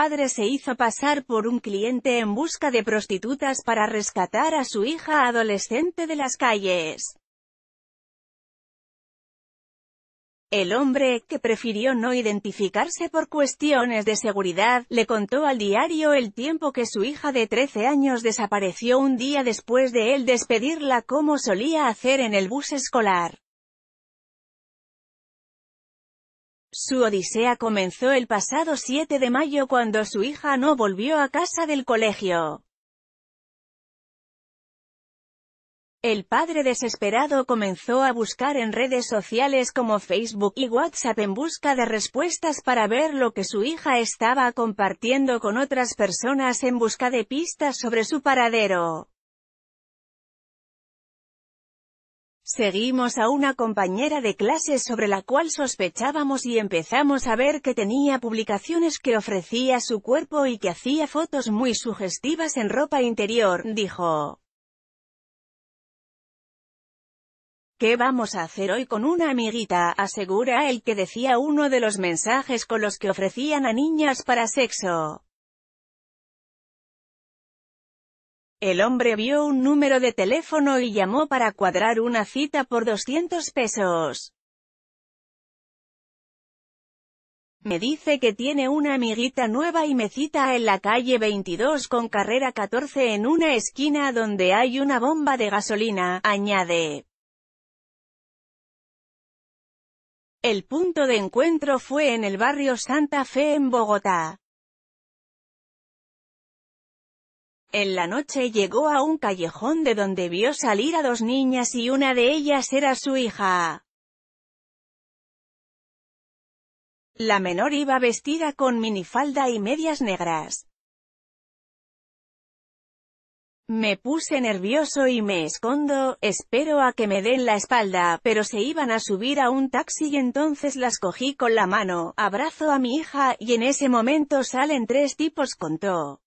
padre se hizo pasar por un cliente en busca de prostitutas para rescatar a su hija adolescente de las calles. El hombre, que prefirió no identificarse por cuestiones de seguridad, le contó al diario El Tiempo que su hija de 13 años desapareció un día después de él despedirla como solía hacer en el bus escolar. Su odisea comenzó el pasado 7 de mayo cuando su hija no volvió a casa del colegio. El padre desesperado comenzó a buscar en redes sociales como Facebook y WhatsApp en busca de respuestas para ver lo que su hija estaba compartiendo con otras personas en busca de pistas sobre su paradero. Seguimos a una compañera de clase sobre la cual sospechábamos y empezamos a ver que tenía publicaciones que ofrecía su cuerpo y que hacía fotos muy sugestivas en ropa interior, dijo. ¿Qué vamos a hacer hoy con una amiguita? asegura el que decía uno de los mensajes con los que ofrecían a niñas para sexo. El hombre vio un número de teléfono y llamó para cuadrar una cita por 200 pesos. Me dice que tiene una amiguita nueva y me cita en la calle 22 con carrera 14 en una esquina donde hay una bomba de gasolina, añade. El punto de encuentro fue en el barrio Santa Fe en Bogotá. En la noche llegó a un callejón de donde vio salir a dos niñas y una de ellas era su hija. La menor iba vestida con minifalda y medias negras. Me puse nervioso y me escondo, espero a que me den la espalda, pero se iban a subir a un taxi y entonces las cogí con la mano, abrazo a mi hija, y en ese momento salen tres tipos contó.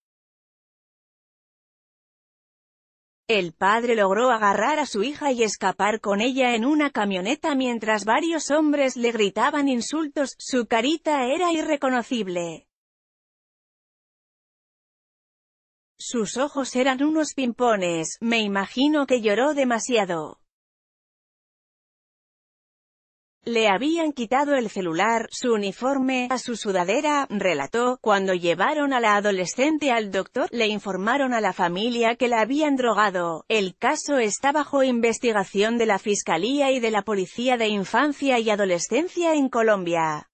El padre logró agarrar a su hija y escapar con ella en una camioneta mientras varios hombres le gritaban insultos, su carita era irreconocible. Sus ojos eran unos pimpones, me imagino que lloró demasiado. Le habían quitado el celular, su uniforme, a su sudadera, relató. Cuando llevaron a la adolescente al doctor, le informaron a la familia que la habían drogado. El caso está bajo investigación de la Fiscalía y de la Policía de Infancia y Adolescencia en Colombia.